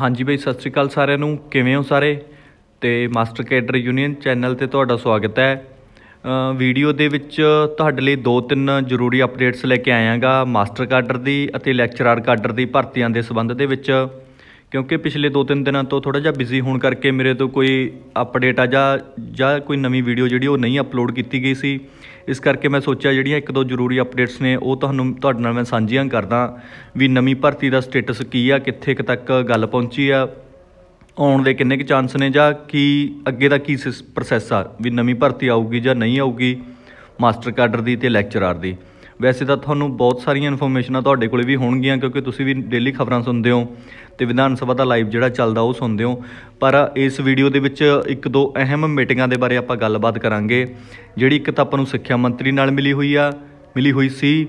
ਹਾਂਜੀ ਬਈ ਸਤਿ ਸ਼੍ਰੀ ਅਕਾਲ ਸਾਰਿਆਂ ਨੂੰ ਕਿਵੇਂ ਹੋ ਸਾਰੇ ਤੇ ਮਾਸਟਰ ਕੈਡਰ ਯੂਨੀਅਨ ਚੈਨਲ ਤੇ ਤੁਹਾਡਾ ਸਵਾਗਤ ਹੈ ਵੀਡੀਓ ਦੇ ਵਿੱਚ ਤੁਹਾਡੇ ਲਈ ਦੋ ਤਿੰਨ ਜ਼ਰੂਰੀ ਅਪਡੇਟਸ ਲੈ ਕੇ ਆਇਆਗਾ ਮਾਸਟਰ ਕੈਡਰ ਦੀ ਅਤੇ ਲੈਕਚਰਰ ਕੈਡਰ ਦੀ ਭਰਤੀਆਂ ਦੇ ਸੰਬੰਧ ਦੇ ਵਿੱਚ ਕਿਉਂਕਿ ਪਿਛਲੇ 2-3 ਦਿਨਾਂ ਤੋਂ ਥੋੜਾ ਜਿਹਾ ਬਿਜ਼ੀ ਹੋਣ ਕਰਕੇ ਮੇਰੇ ਤੋਂ ਕੋਈ ਅਪਡੇਟ ਆ ਜਾਂ ਜਾਂ ਕੋਈ ਨਵੀਂ ਵੀਡੀਓ ਜਿਹੜੀ ਉਹ ਨਹੀਂ ਅਪਲੋਡ ਕੀਤੀ ਗਈ ਸੀ ਇਸ ਕਰਕੇ ਮੈਂ ਸੋਚਿਆ ਜਿਹੜੀਆਂ ਇੱਕ ਦੋ ਜ਼ਰੂਰੀ ਅਪਡੇਟਸ ਨੇ ਉਹ ਤੁਹਾਨੂੰ ਤੁਹਾਡੇ ਨਾਲ ਮੈਂ ਸਾਂਝੀਆਂ ਕਰਦਾ ਵੀ ਨਵੀਂ ਭਰਤੀ ਦਾ ਸਟੇਟਸ ਕੀ ਆ ਕਿੱਥੇ ਕੁ ਤੱਕ ਗੱਲ ਪਹੁੰਚੀ ਆ ਆਉਣ ਦੇ ਕਿੰਨੇ ਕੁ ਚਾਂਸ ਨੇ ਜਾਂ ਕੀ ਅੱਗੇ ਦਾ ਕੀ ਪ੍ਰੋਸੈਸ ਆ ਵੀ ਨਵੀਂ ਭਰਤੀ ਆਊਗੀ ਜਾਂ ਨਹੀਂ ਆਊਗੀ ਮਾਸਟਰ ਕਾਡਰ ਦੀ ਤੇ ਲੈਕਚਰਰ ਦੀ ਵੈਸੇ ਤਾਂ ਤੁਹਾਨੂੰ ਬਹੁਤ ਸਾਰੀਆਂ ਇਨਫੋਰਮੇਸ਼ਨਾਂ ਤੁਹਾਡੇ ਕੋਲੇ ਵੀ ਹੋਣਗੀਆਂ ਕਿਉਂਕਿ ਤੁਸੀਂ ਵੀ ਡੇਲੀ ਖਬਰਾਂ ਸੁਣਦੇ ਹੋ ਤੇ ਵਿਧਾਨ ਸਭਾ ਦਾ ਲਾਈਵ ਜਿਹੜਾ ਚੱਲਦਾ ਉਹ ਸੁਣਦੇ ਹੋ ਪਰ ਇਸ ਵੀਡੀਓ ਦੇ ਵਿੱਚ ਇੱਕ ਦੋ ਅਹਿਮ ਮੀਟਿੰਗਾਂ ਦੇ ਬਾਰੇ ਆਪਾਂ ਗੱਲਬਾਤ ਕਰਾਂਗੇ ਜਿਹੜੀ ਇੱਕ ਤਾਂ ਆਪਾਂ ਨੂੰ ਸਿੱਖਿਆ ਮੰਤਰੀ ਨਾਲ ਮਿਲੀ ਹੋਈ ਆ ਮਿਲੀ ਹੋਈ ਸੀ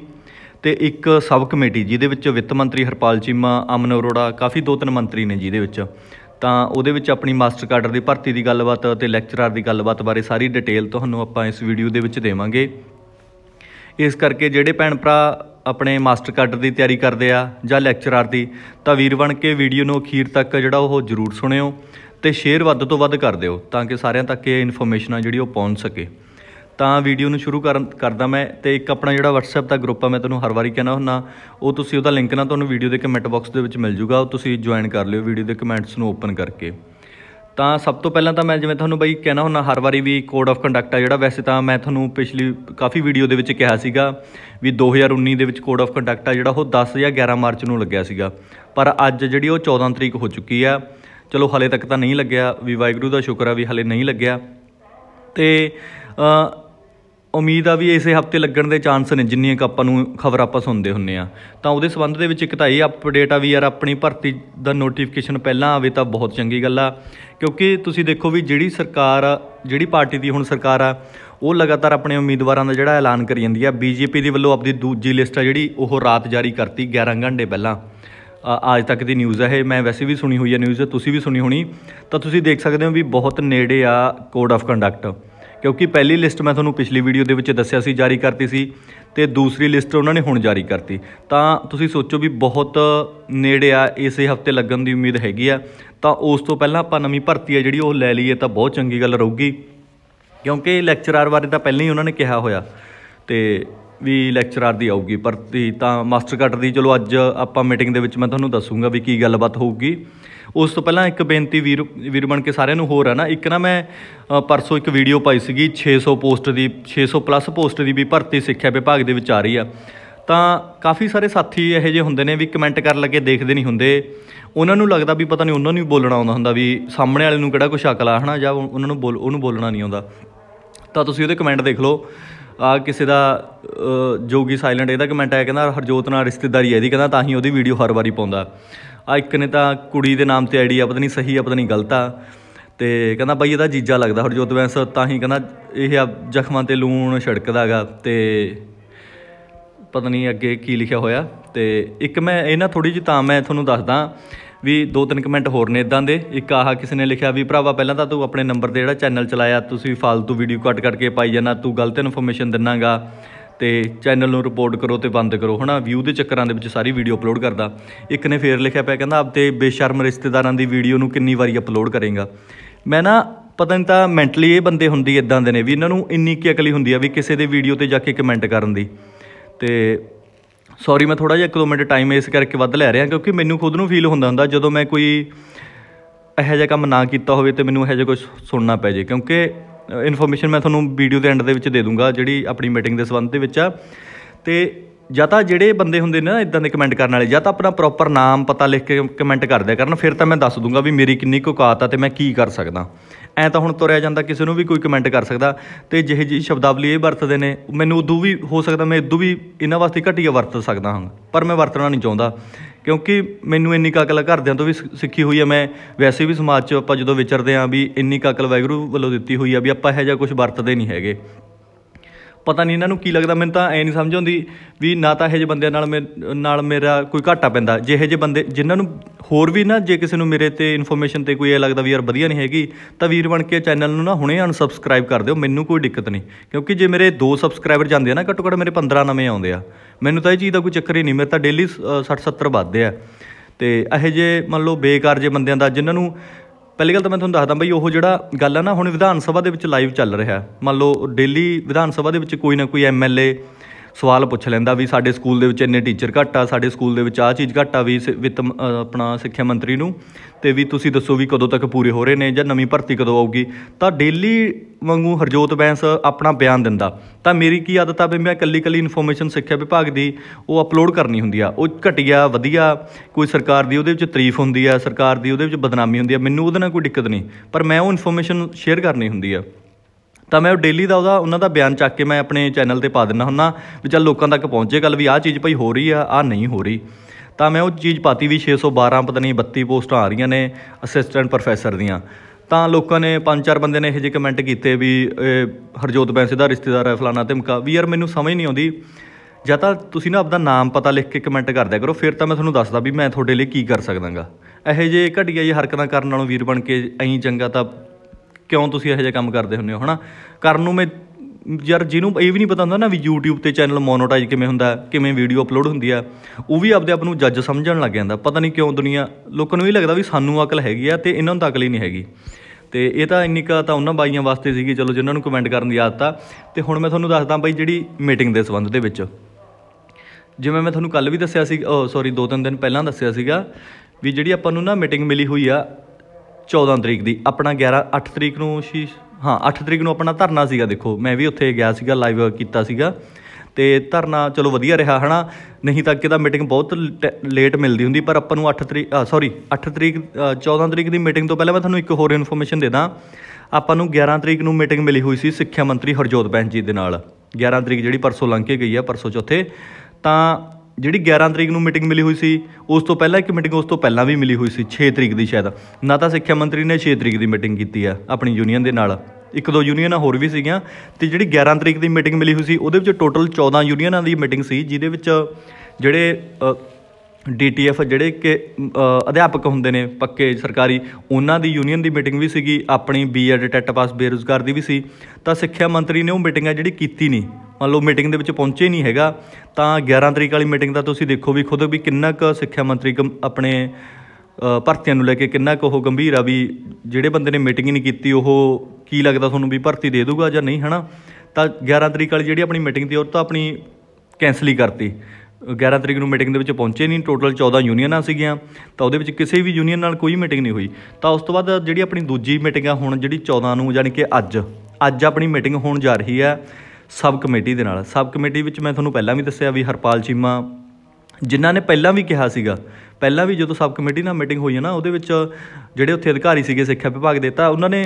ਤੇ ਇੱਕ ਸਬ ਕਮੇਟੀ ਜਿਹਦੇ ਵਿੱਚ ਵਿੱਤ ਮੰਤਰੀ ਹਰਪਾਲ ਚੀਮਾ ਅਮਨ ਅਰੋੜਾ ਕਾਫੀ ਦੋ ਤਿੰਨ ਮੰਤਰੀ ਨੇ ਜਿਹਦੇ ਵਿੱਚ ਤਾਂ ਉਹਦੇ ਵਿੱਚ ਆਪਣੀ ਮਾਸਟਰ ਕਾਡਰ ਦੀ ਭਰਤੀ ਦੀ ਗੱਲਬਾਤ ਤੇ ਲੈਕਚਰਰ ਦੀ ਗੱਲਬਾਤ ਬਾਰੇ ਸਾਰੀ ਡਿਟੇਲ ਤੁਹਾਨੂੰ ਆਪਾਂ ਇਸ ਵੀਡੀਓ ਦੇ ਵਿੱਚ ਦੇਵਾਂਗੇ ਇਸ ਕਰਕੇ ਜਿਹੜੇ ਭੈਣ ਭਰਾ ਆਪਣੇ ਮਾਸਟਰ ਕਾਡਰ ਦੀ ਤਿਆਰੀ ਕਰਦੇ ਆ ਜਾਂ ਲੈਕਚਰਰ ਦੀ ਤਾਂ ਵੀਰ ਬਣ ਕੇ ਵੀਡੀਓ ਨੂੰ ਅਖੀਰ ਤੱਕ ਜਿਹੜਾ ਉਹ ਜ਼ਰੂਰ ਸੁਣਿਓ ਤੇ ਸ਼ੇਅਰ ਵੱਧ ਤੋਂ ਵੱਧ ਕਰ ਦਿਓ ਤਾਂ ਕਿ ਸਾਰਿਆਂ ਤੱਕ ਇਹ ਇਨਫੋਰਮੇਸ਼ਨ ਆ ਜਿਹੜੀ ਉਹ ਪਹੁੰਚ ਸਕੇ ਤਾਂ ਵੀਡੀਓ ਨੂੰ ਸ਼ੁਰੂ ਕਰਨ ਕਰਦਾ ਮੈਂ ਤੇ ਇੱਕ ਆਪਣਾ ਜਿਹੜਾ WhatsApp ਦਾ ਗਰੁੱਪ ਆ ਮੈਂ ਤੁਹਾਨੂੰ ਹਰ ਵਾਰੀ ਕਹਿੰਦਾ ਹੁੰਨਾ ਉਹ ਤੁਸੀਂ ਉਹਦਾ ਲਿੰਕ ਨਾ ਤੁਹਾਨੂੰ ਵੀਡੀਓ ਦੇ ਕਮੈਂਟ ਬਾਕਸ ਦੇ ਵਿੱਚ ਮਿਲ ਜੂਗਾ ਉਹ ਤੁਸੀਂ ਜੁਆਇਨ ਕਰ ਲਿਓ ਵੀਡੀਓ ਦੇ ਕਮੈਂਟਸ ਨੂੰ ਓਪਨ ਕਰਕੇ ਤਾਂ ਸਭ ਤੋਂ ਪਹਿਲਾਂ ਤਾਂ ਮੈਂ ਜਿਵੇਂ ਤੁਹਾਨੂੰ ਬਾਈ ਕਹਿਣਾ ਹੁੰਦਾ ਹਰ ਵਾਰੀ ਵੀ ਕੋਡ ਆਫ ਕੰਡਕਟ ਆ ਜਿਹੜਾ ਵੈਸੇ ਤਾਂ ਮੈਂ ਤੁਹਾਨੂੰ ਪਿਛਲੀ ਕਾਫੀ ਵੀਡੀਓ ਦੇ ਵਿੱਚ ਕਿਹਾ ਸੀਗਾ ਵੀ 2019 ਦੇ ਵਿੱਚ ਕੋਡ ਆਫ ਕੰਡਕਟ ਆ ਜਿਹੜਾ ਉਹ 10 ਜਾਂ 11 ਮਾਰਚ ਨੂੰ ਲੱਗਿਆ ਸੀਗਾ ਪਰ ਅੱਜ ਜਿਹੜੀ ਉਹ 14 ਤਰੀਕ ਹੋ ਚੁੱਕੀ ਆ ਚਲੋ ਹਲੇ ਤੱਕ ਤਾਂ ਨਹੀਂ ਲੱਗਿਆ ਵੀ ਵਾਈਗਰੂ ਦਾ ਸ਼ੁਕਰ ਆ ਵੀ ਹਲੇ ਨਹੀਂ ਲੱਗਿਆ ਤੇ ਉਮੀਦ ਆ ਵੀ ਇਸੇ ਹਫਤੇ ਲੱਗਣ ਦੇ ਚਾਂਸ ਨੇ ਜਿੰਨੀਆਂ ਕਿ ਆਪਾਂ ਨੂੰ ਖਬਰ ਆਪਾਂ ਸੁਣਦੇ ਹੁੰਨੇ ਆ ਤਾਂ ਉਹਦੇ ਸੰਬੰਧ ਦੇ ਵਿੱਚ ਇੱਕ ਤਾਂ ਇਹ ਅਪਡੇਟ ਆ ਵੀ ਯਾਰ ਆਪਣੀ ਭਰਤੀ ਦਾ ਨੋਟੀਫਿਕੇਸ਼ਨ ਪਹਿਲਾਂ ਆਵੇ ਤਾਂ ਬਹੁਤ ਚੰਗੀ ਗੱਲ ਆ ਕਿਉਂਕਿ ਤੁਸੀਂ ਦੇਖੋ ਵੀ ਜਿਹੜੀ ਸਰਕਾਰ ਆ ਜਿਹੜੀ ਪਾਰਟੀ ਦੀ ਹੁਣ ਸਰਕਾਰ ਆ ਉਹ ਲਗਾਤਾਰ ਆਪਣੇ ਉਮੀਦਵਾਰਾਂ ਦਾ ਜਿਹੜਾ ਐਲਾਨ ਕਰੀ ਜਾਂਦੀ ਆ ਬੀਜੇਪੀ ਦੀ ਵੱਲੋਂ ਆਪਣੀ ਦੂਜੀ ਲਿਸਟ ਆ ਜਿਹੜੀ ਉਹ ਰਾਤ ਜਾਰੀ ਕਰਤੀ 11 ਘੰਟੇ ਪਹਿਲਾਂ ਅੱਜ ਤੱਕ ਦੀ ਨਿਊਜ਼ ਹੈ ਮੈਂ ਵੈਸੇ ਵੀ ਸੁਣੀ ਹੋਈ ਹੈ ਨਿਊਜ਼ ਤੁਸੀਂ ਵੀ ਸੁਣੀ ਹੋਣੀ ਤਾਂ ਤੁਸੀਂ ਦੇਖ ਸਕਦੇ ਹੋ ਵੀ ਬਹੁਤ ਨੇੜੇ ਆ ਕੋਡ ਆਫ ਕੰਡਕਟ ਕਿਉਂਕਿ ਪਹਿਲੀ ਲਿਸਟ ਮੈਂ ਤੁਹਾਨੂੰ ਪਿਛਲੀ ਵੀਡੀਓ ਦੇ ਵਿੱਚ ਦੱਸਿਆ ਸੀ ਜਾਰੀ ਕਰਤੀ ਸੀ ਤੇ ਦੂਸਰੀ ਲਿਸਟ ਉਹਨਾਂ ਨੇ ਹੁਣ ਜਾਰੀ ਕਰਤੀ ਤਾਂ ਤੁਸੀਂ ਸੋਚੋ ਵੀ ਬਹੁਤ ਨੇੜੇ ਆ ਇਸੇ ਹਫਤੇ ਲੱਗਣ ਦੀ ਉਮੀਦ ਹੈਗੀ ਆ ਤਾਂ ਉਸ ਤੋਂ ਪਹਿਲਾਂ ਆਪਾਂ ਨਵੀਂ ਭਰਤੀ ਆ ਜਿਹੜੀ ਉਹ ਲੈ ਲਈਏ ਤਾਂ ਬਹੁਤ ਚੰਗੀ ਗੱਲ ਰਹੂਗੀ ਕਿਉਂਕਿ ਲੈਕਚਰਰ ਬਾਰੇ ਤਾਂ ਪਹਿਲਾਂ ਹੀ ਉਹਨਾਂ ਨੇ ਕਿਹਾ ਹੋਇਆ ਤੇ ਵੀ ਲੈਕਚਰਰ ਦੀ ਆਊਗੀ ਭਰਤੀ ਤਾਂ ਮਾਸਟਰ ਕਟਰ ਦੀ ਚਲੋ ਅੱਜ ਆਪਾਂ ਮੀਟਿੰਗ ਦੇ ਵਿੱਚ ਮੈਂ ਤੁਹਾਨੂੰ ਦੱਸੂਗਾ ਵੀ ਕੀ ਗੱਲਬਾਤ ਹੋਊਗੀ ਉਸ ਤੋਂ ਪਹਿਲਾਂ ਇੱਕ ਬੇਨਤੀ ਵੀਰ ਵੀਰ ਬਣ ਕੇ ਸਾਰਿਆਂ ਨੂੰ ਹੋਰ ਹੈ ਨਾ ਇੱਕ ਨਾ ਮੈਂ ਪਰਸੋਂ ਇੱਕ ਵੀਡੀਓ ਪਾਈ ਸੀਗੀ 600 ਪੋਸਟ ਦੀ 600 ਪਲੱਸ ਪੋਸਟ ਦੀ ਵੀ ਭਰਤੀ ਸਿੱਖਿਆ ਵਿਭਾਗ ਦੇ ਵਿੱਚ ਆ ਰਹੀ ਆ ਤਾਂ ਕਾਫੀ ਸਾਰੇ ਸਾਥੀ ਇਹੋ ਜਿਹੇ ਹੁੰਦੇ ਨੇ ਵੀ ਕਮੈਂਟ ਕਰਨ ਲੱਗੇ ਦੇਖਦੇ ਨਹੀਂ ਹੁੰਦੇ ਉਹਨਾਂ ਨੂੰ ਲੱਗਦਾ ਵੀ ਪਤਾ ਨਹੀਂ ਉਹਨਾਂ ਨੂੰ ਬੋਲਣਾ ਆਉਂਦਾ ਹੁੰਦਾ ਵੀ ਸਾਹਮਣੇ ਵਾਲੇ ਨੂੰ ਕਿਹੜਾ ਕੁਝ ਅਕਲ ਆ ਹਨਾ ਜਾਂ ਉਹਨਾਂ ਨੂੰ ਬੋਲ ਉਹਨੂੰ ਬੋਲਣਾ ਨਹੀਂ ਆਉਂਦਾ ਤਾਂ ਤੁਸੀਂ ਉਹਦੇ ਕਮੈਂਟ ਦੇਖ ਲਓ ਆ ਕਿਸੇ ਦਾ ਜੋਗੀ ਸਾਇਲੈਂਟ ਇਹਦਾ ਕਮੈਂਟ ਆਇਆ ਕਹਿੰਦਾ ਹਰਜੋਤ ਨਾਲ ਰਿਸ਼ਤੇਦਾਰੀ ਹੈ ਇਹਦੀ ਕਹਿੰਦਾ ਤਾਂ ਹੀ ਉਹਦੀ ਵੀਡੀਓ ਹਰ ਵਾਰੀ ਪਾਉਂਦਾ ਆ ਇੱਕ ਨੇ ਤਾਂ ਕੁੜੀ ਦੇ ਨਾਮ ਤੇ ਆਈਡੀ ਆ ਪਤਾ ਨਹੀਂ ਸਹੀ ਆ ਪਤਾ ਨਹੀਂ ਗਲਤ ਆ ਤੇ ਕਹਿੰਦਾ ਬਾਈ ਇਹਦਾ ਜੀਜਾ ਲੱਗਦਾ ਹਰਜੋਤ ਵੈਂਸ ਤਾਂ ਹੀ ਕਹਿੰਦਾ ਇਹ ਆ ਜ਼ਖਮਾਂ ਤੇ ਲੂਣ ਛੜਕਦਾਗਾ ਤੇ ਪਤਾ ਨਹੀਂ ਅੱਗੇ ਕੀ ਲਿਖਿਆ ਹੋਇਆ ਤੇ ਇੱਕ ਮੈਂ ਇਹਨਾਂ ਥੋੜੀ ਜਿਹੀ ਤਾਂ ਮੈਂ ਤੁਹਾਨੂੰ ਦੱਸਦਾ ਵੀ ਦੋ ਤਿੰਨ ਕਮੈਂਟ ਹੋਰ ਨੇ ਇਦਾਂ ਦੇ ਇੱਕ ਆਹ ਕਿਸੇ ਨੇ ਲਿਖਿਆ ਵੀ ਭਰਾਵਾ ਪਹਿਲਾਂ ਤਾਂ ਤੂੰ ਆਪਣੇ ਨੰਬਰ ਤੇ ਜਿਹੜਾ ਚੈਨਲ ਚਲਾਇਆ ਤੁਸੀਂ ਫालतू ਵੀਡੀਓ ਕੱਟ ਕੱਟ ਕੇ ਪਾਈ ਜਾਂਦਾ ਤੂੰ ਗਲਤ ਇਨਫੋਰਮੇਸ਼ਨ ਦਿੰਨਾਗਾ ਤੇ ਚੈਨਲ ਨੂੰ ਰਿਪੋਰਟ ਕਰੋ ਤੇ ਬੰਦ ਕਰੋ ਹਨਾ ਵਿਊ ਦੇ ਚੱਕਰਾਂ ਦੇ ਵਿੱਚ ਸਾਰੀ ਵੀਡੀਓ ਅਪਲੋਡ ਕਰਦਾ ਇੱਕ ਨੇ ਫੇਰ ਲਿਖਿਆ ਪਿਆ ਕਹਿੰਦਾ ਆਪ ਤੇ ਬੇਸ਼ਰਮ ਰਿਸ਼ਤੇਦਾਰਾਂ ਦੀ ਵੀਡੀਓ ਨੂੰ ਕਿੰਨੀ ਵਾਰੀ ਅਪਲੋਡ ਕਰੇਗਾ ਮੈਂ ਨਾ ਪਤਾ ਨਹੀਂ ਤਾਂ ਮੈਂਟਲੀ ਇਹ ਬੰਦੇ ਹੁੰਦੀ ਇਦਾਂ ਦੇ ਨੇ ਵੀ ਇਹਨਾਂ ਨੂੰ ਇੰਨੀ ਕੀ ਅਕਲੀ ਹੁੰਦੀ ਆ ਵੀ ਕਿਸੇ ਦੇ ਵੀਡੀਓ ਤੇ ਜਾ ਕੇ ਕਮੈਂਟ ਕਰਨ ਦੀ ਤੇ ਸੌਰੀ ਮੈਂ ਥੋੜਾ ਜਿਹਾ 1 ਮਿੰਟ ਟਾਈਮ ਇਸ ਕਰਕੇ ਵੱਧ ਲੈ ਰਿਹਾ ਕਿਉਂਕਿ ਮੈਨੂੰ ਖੁਦ ਨੂੰ ਫੀਲ ਹੁੰਦਾ ਹੁੰਦਾ ਜਦੋਂ ਮੈਂ ਕੋਈ ਇਹੋ ਜਿਹਾ ਕੰਮ ਨਾ ਕੀਤਾ ਹੋਵੇ ਤੇ ਮੈਨੂੰ ਇਹੋ ਜਿਹਾ ਕੁਝ ਸੁਣਨਾ ਪੈ ਜੇ ਕਿਉਂਕਿ ਇਨਫੋਰਮੇਸ਼ਨ ਮੈਂ ਤੁਹਾਨੂੰ ਵੀਡੀਓ ਦੇ ਐਂਡ ਦੇ ਵਿੱਚ ਦੇ ਦੂੰਗਾ ਜਿਹੜੀ ਆਪਣੀ ਮੀਟਿੰਗ ਦੇ ਸੰਬੰਧ ਦੇ ਵਿੱਚ ਆ ਤੇ ਜਾਂ ਤਾਂ ਜਿਹੜੇ ਬੰਦੇ ਹੁੰਦੇ ਨੇ ਨਾ ਇਦਾਂ ਦੇ ਕਮੈਂਟ ਕਰਨ ਵਾਲੇ ਜਾਂ ਤਾਂ ਆਪਣਾ ਪ੍ਰੋਪਰ ਨਾਮ ਪਤਾ ਲਿਖ ਕੇ ਕਮੈਂਟ ਕਰ ਦਿਆ ਕਰਨ ਫਿਰ ਤਾਂ ਮੈਂ ਦੱਸ ਦੂੰਗਾ ਵੀ ਮੇਰੀ ਕਿੰਨੀ ਕੁ ਔਕਾਤ ਆ ਤੇ ਮੈਂ ਕੀ ਕਰ ਸਕਦਾ ਐ ਤਾਂ ਹੁਣ ਤੁਰਿਆ ਜਾਂਦਾ ਕਿਸੇ ਨੂੰ ਵੀ ਕੋਈ ਕਮੈਂਟ ਕਰ ਸਕਦਾ ਤੇ ਜਿਹੇ ਜੀ ਸ਼ਬਦਾਵਲੀ ਇਹ ਵਰਤਦੇ ਨੇ ਮੈਨੂੰ ਉਦੋਂ ਵੀ ਹੋ ਸਕਦਾ ਮੈਂ ਇਦੋਂ ਵੀ ਇਹਨਾਂ ਵਾਸਤੇ ਘਟੀਆ ਵਰਤ ਸਕਦਾ ਹਾਂ ਪਰ ਮੈਂ ਵਰਤਣਾ ਨਹੀਂ ਚਾਹੁੰਦਾ ਕਿਉਂਕਿ ਮੈਨੂੰ ਇੰਨੀ ਕਾਕਲ ਘਰਦਿਆਂ ਤੋਂ ਵੀ ਸਿੱਖੀ ਹੋਈ ਆ ਮੈਂ ਵੈਸੇ ਵੀ ਸਮਾਜ 'ਚ ਆਪਾਂ ਜਦੋਂ ਵਿਚਰਦੇ ਆਂ ਵੀ ਇੰਨੀ ਕਾਕਲ ਵੈਗਰੂ ਵੱਲੋਂ ਦਿੱਤੀ ਹੋਈ ਆ ਵੀ ਆਪਾਂ ਇਹ ਜਿਹਾ ਕੁਝ ਵਰਤਦੇ ਨਹੀਂ ਹੈਗੇ ਪਤਾ ਨਹੀਂ ਇਹਨਾਂ ਨੂੰ ਕੀ ਲੱਗਦਾ ਮੈਨੂੰ ਤਾਂ ਐ ਨਹੀਂ ਸਮਝ ਆਉਂਦੀ ਵੀ ਨਾ ਤਾਂ ਇਹੋ ਜਿਹੇ ਬੰਦਿਆਂ ਨਾਲ ਮੇ ਨਾਲ ਮੇਰਾ ਕੋਈ ਘਾਟਾ ਪੈਂਦਾ ਜੇ ਇਹੋ ਜਿਹੇ ਬੰਦੇ ਜਿਨ੍ਹਾਂ ਨੂੰ ਹੋਰ ਵੀ ਨਾ ਜੇ ਕਿਸੇ ਨੂੰ ਮੇਰੇ ਤੇ ਇਨਫੋਰਮੇਸ਼ਨ ਤੇ ਕੋਈ ਇਹ ਲੱਗਦਾ ਵੀ ਯਾਰ ਵਧੀਆ ਨਹੀਂ ਹੈਗੀ ਤਾਂ ਵੀਰ ਬਣ ਕੇ ਚੈਨਲ ਨੂੰ ਨਾ ਹੁਣੇ ਅਨਸਬਸਕ੍ਰਾਈਬ ਕਰ ਦਿਓ ਮੈਨੂੰ ਕੋਈ ਦਿੱਕਤ ਨਹੀਂ ਕਿਉਂਕਿ ਜੇ ਮੇਰੇ ਦੋ ਸਬਸਕ੍ਰਾਈਬਰ ਜਾਂਦੇ ਆ ਨਾ ਘੱਟੋ ਘੱਟ ਮੇਰੇ 15 ਨਵੇਂ ਆਉਂਦੇ ਆ ਮੈਨੂੰ ਤਾਂ ਇਹ ਚੀਜ਼ ਦਾ ਕੋਈ ਚੱਕਰ ਹੀ ਨਹੀਂ ਮੇਰੇ ਤਾਂ ਡੇਲੀ 60 70 ਵੱਧਦੇ ਆ ਤੇ ਇਹੋ ਜੇ ਮੰਨ ਲਓ ਬੇਕਾਰ ਜੇ ਬੰਦਿਆਂ ਦਾ ਜਿਨ੍ਹਾਂ ਨੂੰ ਪਹਿਲੀ ਗੱਲ ਤਾਂ ਮੈਂ ਤੁਹਾਨੂੰ ਦੱਸਦਾ ਬਈ ਉਹ ਜਿਹੜਾ ਗੱਲ ਆ ਨਾ ਹੁਣ ਵਿਧਾਨ ਸਭਾ ਦੇ ਵਿੱਚ ਲਾਈਵ ਚੱਲ ਰਿਹਾ ਮੰਨ ਲਓ ਡੇਲੀ ਵਿਧਾਨ ਸਭਾ ਦੇ ਵਿੱਚ ਕੋਈ ਨਾ ਕੋਈ ਐਮਐਲਏ ਸਵਾਲ ਪੁੱਛ ਲੈਂਦਾ ਵੀ ਸਾਡੇ ਸਕੂਲ ਦੇ ਵਿੱਚ ਇੰਨੇ ਟੀਚਰ ਘੱਟ ਆ ਸਾਡੇ ਸਕੂਲ ਦੇ ਵਿੱਚ ਆ ਚੀਜ਼ ਘੱਟ ਆ ਵੀ ਵਿੱਤ ਆਪਣਾ ਸਿੱਖਿਆ ਮੰਤਰੀ ਨੂੰ ਤੇ ਵੀ ਤੁਸੀਂ ਦੱਸੋ ਵੀ ਕਦੋਂ ਤੱਕ ਪੂਰੇ ਹੋ ਰਹੇ ਨੇ ਜਾਂ ਨਵੀਂ ਭਰਤੀ ਕਦੋਂ ਆਊਗੀ ਤਾਂ ਡੇਲੀ ਵਾਂਗੂ ਹਰਜੋਤ ਬੈਂਸ ਆਪਣਾ ਬਿਆਨ ਦਿੰਦਾ ਤਾਂ ਮੇਰੀ ਕੀ ਆਦਤ ਆ ਵੀ ਮੈਂ ਕੱਲੀ ਕੱਲੀ ਇਨਫੋਰਮੇਸ਼ਨ ਸਿੱਖਿਆ ਵਿਭਾਗ ਦੀ ਉਹ ਅਪਲੋਡ ਕਰਨੀ ਹੁੰਦੀ ਆ ਉਹ ਘਟਿਆ ਵਧੀਆ ਕੋਈ ਸਰਕਾਰ ਦੀ ਉਹਦੇ ਵਿੱਚ ਤਾਰੀਫ ਹੁੰਦੀ ਆ ਸਰਕਾਰ ਦੀ ਉਹਦੇ ਵਿੱਚ ਬਦਨਾਮੀ ਹੁੰਦੀ ਆ ਮੈਨੂੰ ਉਹਦੇ ਨਾਲ ਕੋਈ ਦਿੱਕਤ ਨਹੀਂ ਪਰ ਮੈਂ ਉਹ ਇਨਫੋਰਮੇਸ਼ਨ ਸ਼ੇਅਰ ਕਰਨੀ ਹੁੰਦੀ ਆ ਤਾਂ ਮੈਂ ਉਹ ਡੇਲੀ ਦਾ ਉਹਦਾ ਉਹਨਾਂ ਦਾ ਬਿਆਨ ਚੱਕ ਕੇ ਮੈਂ ਆਪਣੇ ਚੈਨਲ ਤੇ ਪਾ ਦਿੰਦਾ ਹੁੰਨਾ ਵੀ ਚੱਲ ਲੋਕਾਂ ਤੱਕ ਪਹੁੰਚੇ ਗੱਲ ਵੀ ਆਹ ਚੀਜ਼ ਭਈ ਹੋ ਰਹੀ ਆ ਆਹ ਨਹੀਂ ਹੋ ਰਹੀ ਤਾਂ ਮੈਂ ਉਹ ਚੀਜ਼ ਪਾਤੀ ਵੀ 612 ਪਤਾ ਨਹੀਂ 32 ਪੋਸਟਾਂ ਆ ਰਹੀਆਂ ਨੇ ਅਸਿਸਟੈਂਟ ਪ੍ਰੋਫੈਸਰ ਦੀਆਂ ਤਾਂ ਲੋਕਾਂ ਨੇ ਪੰਜ ਚਾਰ ਬੰਦੇ ਨੇ ਇਹ ਜਿਹੇ ਕਮੈਂਟ ਕੀਤੇ ਵੀ ਹਰਜੋਤ ਬੈਂਸੇ ਦਾ ਰਿਸ਼ਤੇਦਾਰ ਹੈ ਫਲਾਣਾ ਧਮਕਾ ਵੀ ਯਾਰ ਮੈਨੂੰ ਸਮਝ ਨਹੀਂ ਆਉਂਦੀ ਜਾਂ ਤਾਂ ਤੁਸੀਂ ਨਾ ਆਪਦਾ ਨਾਮ ਪਤਾ ਲਿਖ ਕੇ ਕਮੈਂਟ ਕਰ ਦਿਆ ਕਰੋ ਫਿਰ ਤਾਂ ਮੈਂ ਤੁਹਾਨੂੰ ਦੱਸਦਾ ਵੀ ਮੈਂ ਤੁਹਾਡੇ ਲਈ ਕੀ ਕਰ ਸਕਦਾਗਾ ਇਹ ਜੇ ਘਟੀਆ ਜੀ ਹਰਕਤਾਂ ਕਰਨ ਨਾਲੋਂ ਵੀਰ ਬਣ ਕੇ ਐਂ ਚੰਗਾ ਤਾਂ ਕਿਉਂ ਤੁਸੀਂ ਇਹੋ ਜਿਹੇ ਕੰਮ ਕਰਦੇ ਹੁੰਦੇ ਹੋ ਹਨਾ ਕਰਨ ਨੂੰ ਮੈਂ ਯਾਰ ਜਿਹਨੂੰ ਇਹ ਵੀ ਨਹੀਂ ਪਤਾ ਹੁੰਦਾ ਨਾ ਵੀ YouTube ਤੇ ਚੈਨਲ ਮੋਨੋਟਾਈਜ਼ ਕਿਵੇਂ ਹੁੰਦਾ ਕਿਵੇਂ ਵੀਡੀਓ ਅਪਲੋਡ ਹੁੰਦੀ ਆ ਉਹ ਵੀ ਆਪਦੇ ਆਪ ਨੂੰ ਜੱਜ ਸਮਝਣ ਲੱਗ ਜਾਂਦਾ ਪਤਾ ਨਹੀਂ ਕਿਉਂ ਦੁਨੀਆ ਲੋਕਾਂ ਨੂੰ ਇਹ ਲੱਗਦਾ ਵੀ ਸਾਨੂੰ ਅਕਲ ਹੈਗੀ ਆ ਤੇ ਇਹਨਾਂ ਨੂੰ ਤਾਂ ਅਕਲ ਹੀ ਨਹੀਂ ਹੈਗੀ ਤੇ ਇਹ ਤਾਂ ਇੰਨੀ ਕਾ ਤਾਂ ਉਹਨਾਂ ਬਾਈਆਂ ਵਾਸਤੇ ਸੀਗੀ ਚਲੋ ਜਿਨ੍ਹਾਂ ਨੂੰ ਕਮੈਂਟ ਕਰਨ ਦੀ ਆਦਤ ਆ ਤੇ ਹੁਣ ਮੈਂ ਤੁਹਾਨੂੰ ਦੱਸਦਾ ਬਾਈ ਜਿਹੜੀ ਮੀਟਿੰਗ ਦੇ ਸਬੰਧ ਦੇ ਵਿੱਚ ਜਿਵੇਂ ਮੈਂ ਤੁਹਾਨੂੰ ਕੱਲ ਵੀ ਦੱਸਿਆ ਸੀ ਸੌਰੀ ਦੋ ਤਿੰਨ ਦਿਨ ਪਹਿਲਾਂ ਦੱਸਿਆ ਸੀਗਾ ਵੀ ਜਿਹੜੀ ਆਪਾਂ ਨੂੰ ਨਾ ਮੀਟਿੰਗ ਮਿਲੀ ਹੋਈ ਆ 14 ਤਰੀਕ ਦੀ ਆਪਣਾ 11 8 ਤਰੀਕ ਨੂੰ ਹਾਂ 8 ਤਰੀਕ ਨੂੰ ਆਪਣਾ ਧਰਨਾ ਸੀਗਾ ਦੇਖੋ ਮੈਂ ਵੀ ਉੱਥੇ ਗਿਆ ਸੀਗਾ ਲਾਈਵ ਕੀਤਾ ਸੀਗਾ ਤੇ ਧਰਨਾ ਚਲੋ ਵਧੀਆ ਰਿਹਾ ਹਨਾ ਨਹੀਂ ਤਾਂ ਕਿਦਾ ਮੀਟਿੰਗ ਬਹੁਤ ਲੇਟ ਮਿਲਦੀ ਹੁੰਦੀ ਪਰ ਆਪਾਂ ਨੂੰ 8 ਤਰੀਕ ਸੌਰੀ 8 ਤਰੀਕ 14 ਤਰੀਕ ਦੀ ਮੀਟਿੰਗ ਤੋਂ ਪਹਿਲਾਂ ਮੈਂ ਤੁਹਾਨੂੰ ਇੱਕ ਹੋਰ ਇਨਫੋਰਮੇਸ਼ਨ ਦੇ ਦਾਂ ਆਪਾਂ ਨੂੰ 11 ਤਰੀਕ ਨੂੰ ਮੀਟਿੰਗ ਮਿਲੀ ਹੋਈ ਸੀ ਸਿੱਖਿਆ ਮੰਤਰੀ ਹਰਜੋਤ ਬੈਂਜੀ ਦੇ ਨਾਲ 11 ਤਰੀਕ ਜਿਹੜੀ ਪਰਸੋਂ ਲੰਘ ਕੇ ਗਈ ਆ ਪਰਸੋਂ ਚੌਥੇ ਤਾਂ ਜਿਹੜੀ 11 ਤਰੀਕ ਨੂੰ ਮੀਟਿੰਗ ਮਿਲੀ ਹੋਈ ਸੀ ਉਸ ਤੋਂ ਪਹਿਲਾਂ ਇੱਕ ਮੀਟਿੰਗ ਉਸ ਤੋਂ ਪਹਿਲਾਂ ਵੀ ਮਿਲੀ ਹੋਈ ਸੀ 6 ਤਰੀਕ ਦੀ ਸ਼ਾਇਦ ਨਾ ਤਾਂ ਸਿੱਖਿਆ ਮੰਤਰੀ ਨੇ 6 ਤਰੀਕ ਦੀ ਮੀਟਿੰਗ ਕੀਤੀ ਆ ਆਪਣੀ ਯੂਨੀਅਨ ਦੇ ਨਾਲ ਇੱਕ ਦੋ ਯੂਨੀਅਨਾਂ ਹੋਰ ਵੀ ਸੀਗੀਆਂ ਤੇ ਜਿਹੜੀ 11 ਤਰੀਕ ਦੀ ਮੀਟਿੰਗ ਮਿਲੀ ਹੋਈ ਸੀ ਉਹਦੇ ਵਿੱਚ ਟੋਟਲ 14 ਯੂਨੀਅਨਾਂ ਦੀ ਮੀਟਿੰਗ ਸੀ ਜਿਹਦੇ ਵਿੱਚ ਜਿਹੜੇ ਡੀਟੀਐਫ ਜਿਹੜੇ ਕਿ ਅਧਿਆਪਕ ਹੁੰਦੇ ਨੇ ਪੱਕੇ ਸਰਕਾਰੀ ਉਹਨਾਂ ਦੀ ਯੂਨੀਅਨ ਦੀ ਮੀਟਿੰਗ ਵੀ ਸੀਗੀ ਆਪਣੀ ਬੀਐਡ ਟੈਟ ਪਾਸ ਬੇਰੁਜ਼ਗਾਰ ਦੀ ਵੀ ਸੀ ਤਾਂ ਸਿੱਖਿਆ ਮੰਤਰੀ ਨੇ ਉਹ ਮੀਟਿੰਗਾਂ ਜਿਹੜੀ ਕੀਤੀ ਨਹੀਂ ਮੰਨ ਲਓ ਮੀਟਿੰਗ ਦੇ ਵਿੱਚ ਪਹੁੰਚੇ ਨਹੀਂ ਹੈਗਾ ਤਾਂ 11 ਤਰੀਕ ਵਾਲੀ ਮੀਟਿੰਗ ਦਾ ਤੁਸੀਂ ਦੇਖੋ ਵੀ ਖੁਦ ਵੀ ਕਿੰਨਾ ਕੁ ਸਿੱਖਿਆ ਮੰਤਰੀ ਆਪਣੇ ਭਰਤੀਆਂ ਨੂੰ ਲੈ ਕੇ ਕਿੰਨਾ ਕੁ ਉਹ ਗੰਭੀਰ ਆ ਵੀ ਜਿਹੜੇ ਬੰਦੇ ਨੇ ਮੀਟਿੰਗ ਹੀ ਨਹੀਂ ਕੀਤੀ ਉਹ ਕੀ ਲੱਗਦਾ ਤੁਹਾਨੂੰ ਵੀ ਭਰਤੀ ਦੇ ਦੂਗਾ ਜਾਂ ਨਹੀਂ ਹਨਾ ਤਾਂ 11 ਤਰੀਕ ਵਾਲੀ ਜਿਹੜੀ ਆਪਣੀ ਮੀਟਿੰਗ ਦੀ ਉਹ ਤਾਂ ਆਪਣੀ ਕੈਨਸਲ ਹੀ ਕਰਤੀ 11 ਤਰੀਕ ਨੂੰ ਮੀਟਿੰਗ ਦੇ ਵਿੱਚ ਪਹੁੰਚੇ ਨਹੀਂ ਟੋਟਲ 14 ਯੂਨੀਅਨਾਂ ਸੀਗੀਆਂ ਤਾਂ ਉਹਦੇ ਵਿੱਚ ਕਿਸੇ ਵੀ ਯੂਨੀਅਨ ਨਾਲ ਕੋਈ ਮੀਟਿੰਗ ਨਹੀਂ ਹੋਈ ਤਾਂ ਉਸ ਤੋਂ ਬਾਅਦ ਜਿਹੜੀ ਆਪਣੀ ਦੂਜੀ ਮੀਟਿੰਗ ਆ ਹੁਣ ਜਿਹੜੀ 14 ਨੂੰ ਯਾਨੀ ਕਿ ਅੱਜ ਅੱਜ ਆਪਣੀ ਮੀਟਿੰਗ ਹੋਣ ਜਾ ਰਹੀ ਹੈ ਸਬ ਕਮੇਟੀ ਦੇ ਨਾਲ ਸਬ ਕਮੇਟੀ ਵਿੱਚ ਮੈਂ ਤੁਹਾਨੂੰ ਪਹਿਲਾਂ ਵੀ ਦੱਸਿਆ ਵੀ ਹਰਪਾਲ ਚੀਮਾ ਜਿਨ੍ਹਾਂ ਨੇ ਪਹਿਲਾਂ ਵੀ ਕਿਹਾ ਸੀਗਾ ਪਹਿਲਾਂ ਵੀ ਜਦੋਂ ਸਬ ਕਮੇਟੀ ਨਾਲ ਮੀਟਿੰਗ ਹੋਈ ਹੈ ਨਾ ਉਹਦੇ ਵਿੱਚ ਜਿਹੜੇ ਉੱਥੇ ਅਧਿਕਾਰੀ ਸੀਗੇ ਸਿੱਖਿਆ ਵਿਭਾਗ ਦੇ ਤਾਂ ਉਹਨਾਂ ਨੇ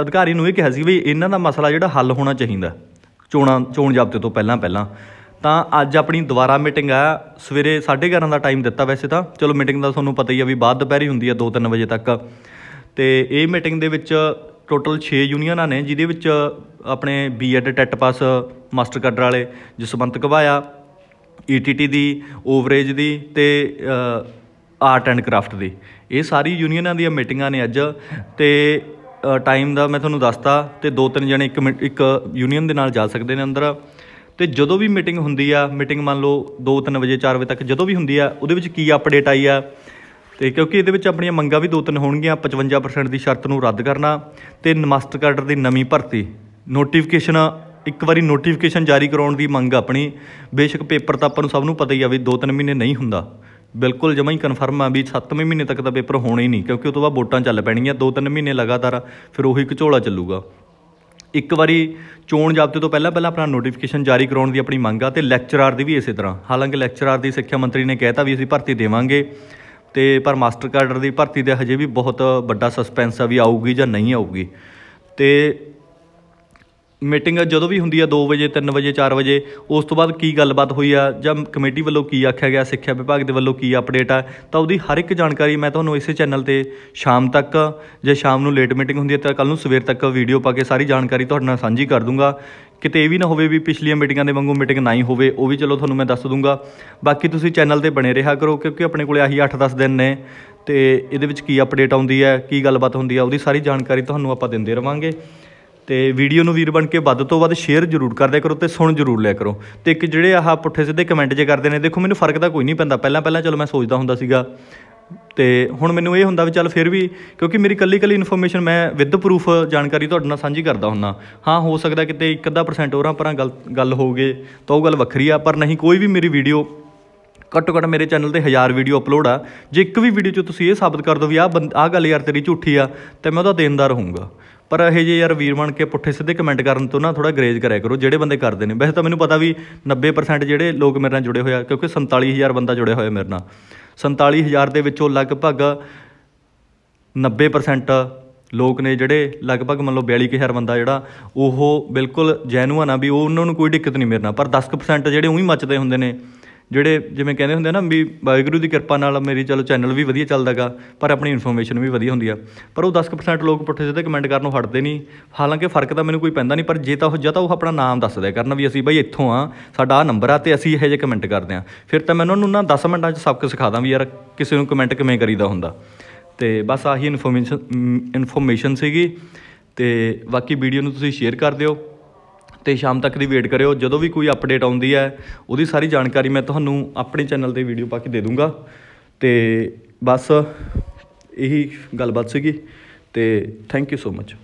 ਅਧਿਕਾਰੀ ਨੂੰ ਇਹ ਕਿਹਾ ਸੀ ਵੀ ਇਹਨਾਂ ਦਾ ਮਸਲਾ ਜਿਹੜਾ ਹੱਲ ਹੋਣਾ ਚਾਹੀਦਾ ਚੋਣਾਂ ਚੋਣ ਜਾਬਤੇ ਤੋਂ ਪਹਿਲਾਂ ਪਹਿਲਾਂ ਤਾਂ ਅੱਜ ਆਪਣੀ ਦੁਬਾਰਾ ਮੀਟਿੰਗ ਆ ਸਵੇਰੇ 11:30 ਦਾ ਟਾਈਮ ਦਿੱਤਾ ਵੈਸੇ ਤਾਂ ਚਲੋ ਮੀਟਿੰਗ ਦਾ ਤੁਹਾਨੂੰ ਪਤਾ ਹੀ ਆ ਵੀ ਬਾਅਦ ਦੁਪਹਿਰ ਹੀ ਹੁੰਦੀ ਆ 2-3 ਵਜੇ ਤੱਕ ਤੇ ਇਹ ਮੀਟਿੰਗ ਦੇ ਵਿੱਚ ਟੋਟਲ 6 ਯੂਨੀਅਨਾਂ ਨੇ ਜਿਹਦੇ ਵਿੱਚ ਆਪਣੇ BEd TET pass master cadre ਵਾਲੇ ਜਸਵੰਤ ਕਵਾਇਆ ਈਟੀਟੀ e ਦੀ ਓਵਰੇਜ ਦੀ ਤੇ ਆਰਟ ਐਂਡ ਕ੍ਰਾਫਟ ਦੀ ਇਹ ਸਾਰੀ ਯੂਨੀਅਨਾਂ ਦੀਆਂ ਮੀਟਿੰਗਾਂ ਨੇ ਅੱਜ ਤੇ ਟਾਈਮ ਦਾ ਮੈਂ ਤੁਹਾਨੂੰ ਦੱਸਤਾ ਤੇ ਦੋ ਤਿੰਨ ਜਣੇ ਇੱਕ ਇੱਕ ਯੂਨੀਅਨ ਦੇ ਨਾਲ ਜਾ ਸਕਦੇ ਨੇ ਅੰਦਰ ਤੇ ਜਦੋਂ ਵੀ ਮੀਟਿੰਗ ਹੁੰਦੀ ਆ ਮੀਟਿੰਗ ਮੰਨ ਲਓ 2-3 ਵਜੇ 4 ਵਜੇ ਤੱਕ ਜਦੋਂ ਵੀ ਹੁੰਦੀ ਆ ਉਹਦੇ ਵਿੱਚ ਕੀ ਅਪਡੇਟ ਆਈ ਆ ਤੇ ਕਿਉਂਕਿ ਇਹਦੇ ਵਿੱਚ ਆਪਣੀਆਂ ਮੰਗਾਂ ਵੀ ਦੋ ਤਿੰਨ ਹੋਣਗੀਆਂ 55% ਦੀ ਸ਼ਰਤ ਨੂੰ ਰੱਦ ਕਰਨਾ ਤੇ ਨਮਸਤ ਕਾਡਰ ਦੀ ਨਵੀਂ ਭਰਤੀ ਨੋਟੀਫਿਕੇਸ਼ਨ ਇੱਕ ਵਾਰੀ ਨੋਟੀਫਿਕੇਸ਼ਨ ਜਾਰੀ ਕਰਾਉਣ ਦੀ ਮੰਗ ਆਪਣੀ ਬੇਸ਼ੱਕ ਪੇਪਰ ਤਾਂ ਆਪਾਂ ਨੂੰ ਸਭ ਨੂੰ ਪਤਾ ਹੀ ਆ ਵੀ ਦੋ ਤਿੰਨ ਮਹੀਨੇ ਨਹੀਂ ਹੁੰਦਾ ਬਿਲਕੁਲ ਜਮਾ ਹੀ ਕਨਫਰਮ ਆ ਵੀ 7ਵੇਂ ਮਹੀਨੇ ਤੱਕ ਤਾਂ ਪੇਪਰ ਹੋਣਾ ਹੀ ਨਹੀਂ ਕਿਉਂਕਿ ਉਹ ਤੋਂ ਬਾਅਦ ਵੋਟਾਂ ਚੱਲ ਪੈਣੀਆਂ ਦੋ ਤਿੰਨ ਮਹੀਨੇ ਲਗਾਤਾਰ ਫਿਰ ਉਹੀ ਘਚੋਲਾ ਚੱਲੂਗਾ ਇੱਕ ਵਾਰੀ ਚੋਣ ਜਾਬਤੇ ਤੋਂ ਪਹਿਲਾਂ ਪਹਿਲਾਂ ਆਪਣਾ ਨੋਟੀਫਿਕੇਸ਼ਨ ਜਾਰੀ ਕਰਾਉਣ ਦੀ ਆਪਣੀ ਮੰਗ ਆ ਤੇ ਲੈਕਚਰਾਰ ਦੀ ਵੀ ਇਸੇ ਤਰ੍ਹਾਂ ਹਾਲਾਂਕਿ ਲੈਕਚਰਾਰ ਦੀ ਸਿੱਖਿਆ ਮੰਤਰੀ ਨੇ ਕਹਿਤਾ ਵੀ ਅਸੀਂ ਭਰਤੀ ਦੇਵਾਂਗੇ ਤੇ ਪਰ ਮਾਸਟਰ ਕਾਡਰ ਦੀ ਭਰਤੀ ਦੇ ਹਜੇ ਵੀ ਬਹੁਤ ਵੱਡਾ ਸਸਪੈਂਸ ਆ ਵੀ ਆਊਗੀ ਜਾਂ ਨਹੀਂ ਆਊਗੀ ਤੇ ਮੀਟਿੰਗ ਜਦੋਂ ਵੀ ਹੁੰਦੀ ਆ 2 ਵਜੇ 3 ਵਜੇ 4 ਵਜੇ ਉਸ ਤੋਂ ਬਾਅਦ ਕੀ ਗੱਲਬਾਤ ਹੋਈ ਆ ਜਾਂ ਕਮੇਟੀ ਵੱਲੋਂ ਕੀ ਆਖਿਆ ਗਿਆ ਸਿੱਖਿਆ ਵਿਭਾਗ ਦੇ ਵੱਲੋਂ ਕੀ ਅਪਡੇਟ ਆ ਤਾਂ ਉਹਦੀ ਹਰ ਇੱਕ ਜਾਣਕਾਰੀ ਮੈਂ ਤੁਹਾਨੂੰ ਇਸੇ ਚੈਨਲ ਤੇ ਸ਼ਾਮ ਤੱਕ ਜੇ ਸ਼ਾਮ ਨੂੰ ਲੇਟ ਮੀਟਿੰਗ ਹੁੰਦੀ ਹੈ ਤਾਂ ਕੱਲ ਨੂੰ ਸਵੇਰ ਤੱਕ ਵੀਡੀਓ ਪਾ ਕੇ ਸਾਰੀ ਜਾਣਕਾਰੀ ਤੁਹਾਡੇ ਨਾਲ ਸਾਂਝੀ ਕਰ ਦੂੰਗਾ ਕਿਤੇ ਇਹ ਵੀ ਨਾ ਹੋਵੇ ਵੀ ਪਿਛਲੀਆਂ ਮੀਟਿੰਗਾਂ ਦੇ ਵਾਂਗੂ ਮੀਟਿੰਗ ਨਾ ਹੀ ਹੋਵੇ ਉਹ ਵੀ ਚਲੋ ਤੁਹਾਨੂੰ ਮੈਂ ਦੱਸ ਦੂੰਗਾ ਬਾਕੀ ਤੁਸੀਂ ਚੈਨਲ ਤੇ ਬਣੇ ਰਿਹਾ ਕਰੋ ਕਿਉਂਕਿ ਆਪਣੇ ਕੋਲੇ ਆਹੀ 8-10 ਦਿਨ ਨੇ ਤੇ ਇਹਦੇ ਵਿੱਚ ਕੀ ਅਪਡੇਟ ਆਉਂਦੀ ਹੈ ਕੀ ਗੱਲਬਾਤ ਹੁੰਦੀ ਹੈ ਉਹਦੀ ਸਾਰੀ ਜਾਣਕਾਰੀ ਤੁਹਾਨੂੰ ਆਪਾਂ ਦਿੰਦੇ ਰਵਾਂਗੇ ਤੇ ਵੀਡੀਓ ਨੂੰ ਵੀਰ ਬਣ ਕੇ ਵੱਧ ਤੋਂ ਵੱਧ ਸ਼ੇਅਰ ਜ਼ਰੂਰ ਕਰਦੇ ਕਰੋ ਤੇ ਸੁਣ ਜ਼ਰੂਰ ਲਿਆ ਕਰੋ ਤੇ ਇੱਕ ਜਿਹੜੇ ਆਹ ਪੁੱਠੇ ਸਿੱਧੇ ਕਮੈਂਟ ਜੇ ਕਰਦੇ ਨੇ ਦੇਖੋ ਮੈਨੂੰ ਫਰਕ ਤਾਂ ਕੋਈ ਨਹੀਂ ਪੈਂਦਾ ਪਹਿਲਾਂ ਪਹਿਲਾਂ ਚਲੋ ਮੈਂ ਸੋਚਦਾ ਹੁੰਦਾ ਸੀਗਾ ਤੇ ਹੁਣ ਮੈਨੂੰ ਇਹ ਹੁੰਦਾ ਵੀ ਚੱਲ ਫਿਰ ਵੀ ਕਿਉਂਕਿ ਮੇਰੀ ਕੱਲੀ ਕੱਲੀ ਇਨਫੋਰਮੇਸ਼ਨ ਮੈਂ ਵਿਦ ਪ੍ਰੂਫ ਜਾਣਕਾਰੀ ਤੁਹਾਡੇ ਨਾਲ ਸਾਂਝੀ ਕਰਦਾ ਹੁੰਨਾ ਹਾਂ ਹੋ ਸਕਦਾ ਕਿਤੇ 1 ਪਰਸੈਂਟ ਹੋਰਾਂ ਪਰਾਂ ਗੱਲ ਗੱਲ ਹੋਵੇ ਤਾਂ ਉਹ ਗੱਲ ਵੱਖਰੀ ਆ ਪਰ ਨਹੀਂ ਕੋਈ ਵੀ ਮੇਰੀ ਵੀਡੀਓ ਘੱਟੋ ਘੱਟ ਮੇਰੇ ਚੈਨਲ ਤੇ 1000 ਵੀਡੀਓ ਅਪਲੋਡ ਆ ਜੇ ਇੱਕ ਵੀ ਵੀਡੀਓ 'ਚ ਤੁਸੀਂ ਇਹ ਸਾਬਤ ਕਰ ਦਿਓ ਵੀ ਆਹ ਆਹ ਗੱਲ ਯਾਰ ਤੇਰੀ ਝੂਠੀ ਆ ਤੇ ਮੈਂ ਉਹਦਾ ਦੇਣਦਾਰ ਹੋਊਂਗਾ ਪਰ ਇਹ ਜੇ ਯਾਰ ਵੀਰ ਬਣ ਕੇ ਪੁੱਠੇ ਸਿੱਧੇ ਕਮੈਂਟ ਕਰਨ ਤੋਂ ਨਾ ਥੋੜਾ ਗਰੇਜ ਕਰਿਆ ਕਰੋ ਜਿਹੜੇ ਬੰਦੇ ਕਰਦੇ ਨੇ ਵੈਸੇ ਤਾਂ ਮੈਨੂੰ ਪਤਾ ਵੀ 90% ਜਿਹੜੇ ਲੋਕ ਮੇਰੇ ਨਾਲ ਜੁੜੇ ਹੋਇਆ ਕਿਉਂਕਿ 47000 ਬੰਦਾ ਜੁੜਿਆ ਹੋਇਆ ਮੇਰੇ ਨਾਲ 47000 ਦੇ ਵਿੱਚੋਂ ਲਗਭਗ 90% ਲੋਕ ਨੇ ਜਿਹੜੇ ਲਗਭਗ ਮੰਨ ਲਓ 42000 ਬੰਦਾ ਜਿਹੜਾ ਉਹ ਬਿਲਕੁਲ ਜੈਨੂਅਨ ਆ ਵੀ ਉਹ ਉਹਨਾਂ ਨੂੰ ਕੋਈ ਦਿੱਕਤ ਨਹੀਂ ਮੇਰੇ ਨਾਲ ਪਰ 10% ਜਿਹੜੇ ਉਹੀ ਮੱਚਦੇ ਹੁੰਦੇ ਨੇ ਜਿਹੜੇ ਜਿਵੇਂ ਕਹਿੰਦੇ ਹੁੰਦੇ ਨਾ ਵੀ ਵਾਹਿਗੁਰੂ ਦੀ ਕਿਰਪਾ ਨਾਲ ਮੇਰੀ ਚਲੋ ਚੈਨਲ ਵੀ ਵਧੀਆ ਚੱਲਦਾਗਾ ਪਰ ਆਪਣੀ ਇਨਫੋਰਮੇਸ਼ਨ ਵੀ ਵਧੀਆ ਹੁੰਦੀ ਆ ਪਰ ਉਹ 10% ਲੋਕ ਪੁੱਠੇ ਸਿੱਧੇ ਕਮੈਂਟ ਕਰਨੋਂ ਹਟਦੇ ਨਹੀਂ ਹਾਲਾਂਕਿ ਫਰਕ ਤਾਂ ਮੈਨੂੰ ਕੋਈ ਪੈਂਦਾ ਨਹੀਂ ਪਰ ਜੇ ਤਾਂ ਉਹ ਜਾਂ ਤਾਂ ਉਹ ਆਪਣਾ ਨਾਮ ਦੱਸ ਦਿਆ ਕਰਨ ਵੀ ਅਸੀਂ ਬਈ ਇੱਥੋਂ ਆ ਸਾਡਾ ਆ ਨੰਬਰ ਆ ਤੇ ਅਸੀਂ ਇਹੋ ਜਿਹੇ ਕਮੈਂਟ ਕਰਦੇ ਆ ਫਿਰ ਤਾਂ ਮੈਂ ਉਹਨਾਂ ਨੂੰ ਨਾ 10 ਮਿੰਟਾਂ 'ਚ ਸਭ ਕੁਝ ਸਿਖਾ ਦਾਂ ਵੀ ਯਾਰ ਕਿਸੇ ਨੂੰ ਕਮੈਂਟ ਕਿਵੇਂ ਕਰੀਦਾ ਹੁੰਦਾ ਤੇ ਬਸ ਆਹੀ ਇਨਫੋਰਮੇਸ਼ਨ ਇਨਫੋਰਮੇਸ਼ਨ ਸੀਗੀ ਤੇ ਬਾਕੀ ਵੀਡੀਓ ਨੂੰ ਤੁਸੀਂ ਸ਼ੇਅਰ ਕਰ ਦਿਓ ਤੇ ਸ਼ਾਮ ਤੱਕ ਦੀ ਵੇਟ ਕਰਿਓ ਜਦੋਂ ਵੀ ਕੋਈ ਅਪਡੇਟ ਆਉਂਦੀ ਹੈ ਉਹਦੀ ਸਾਰੀ ਜਾਣਕਾਰੀ ਮੈਂ ਤੁਹਾਨੂੰ ਆਪਣੇ ਚੈਨਲ 'ਤੇ ਵੀਡੀਓ ਪਾ ਕੇ ਦੇ ਦੂੰਗਾ ਤੇ ਬਸ ਇਹੀ ਗੱਲਬਾਤ ਸੀਗੀ ਤੇ ਥੈਂਕ ਯੂ ਸੋ ਮਚ